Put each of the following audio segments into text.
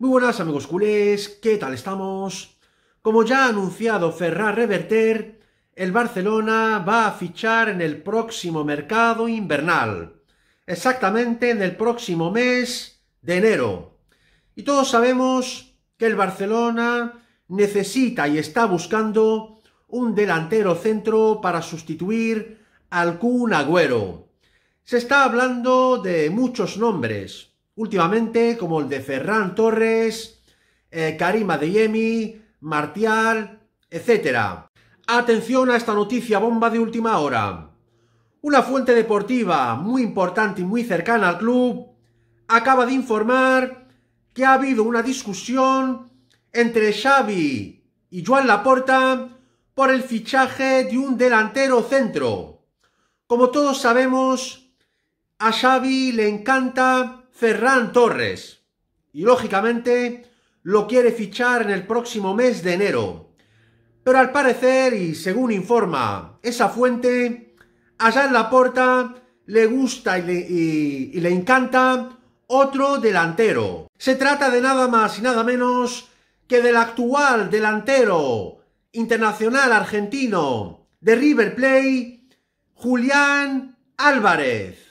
Muy buenas amigos culés, ¿qué tal estamos? Como ya ha anunciado Ferrar Reverter, el Barcelona va a fichar en el próximo mercado invernal, exactamente en el próximo mes de enero. Y todos sabemos que el Barcelona necesita y está buscando un delantero centro para sustituir al Kun Agüero. Se está hablando de muchos nombres, últimamente, como el de Ferran Torres, eh, Karim Adeyemi, Martial, etc. Atención a esta noticia bomba de última hora. Una fuente deportiva muy importante y muy cercana al club acaba de informar que ha habido una discusión entre Xavi y Joan Laporta por el fichaje de un delantero centro. Como todos sabemos, a Xavi le encanta Ferran Torres. Y lógicamente lo quiere fichar en el próximo mes de enero. Pero al parecer, y según informa esa fuente, allá en la Laporta le gusta y le, encanta otro delantero. Se trata de nada más y nada menos que del actual delantero internacional argentino de River Plate, Julián Álvarez.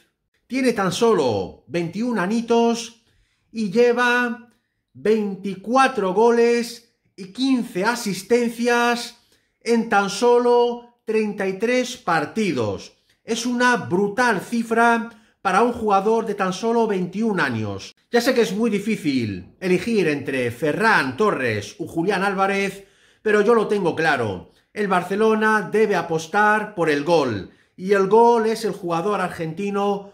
Tiene tan solo 21 anitos y lleva 24 goles y 15 asistencias en tan solo 33 partidos. Es una brutal cifra para un jugador de tan solo 21 años. Ya sé que es muy difícil elegir entre Ferran Torres o Julián Álvarez, pero yo lo tengo claro. El Barcelona debe apostar por el gol, y el gol es el jugador argentino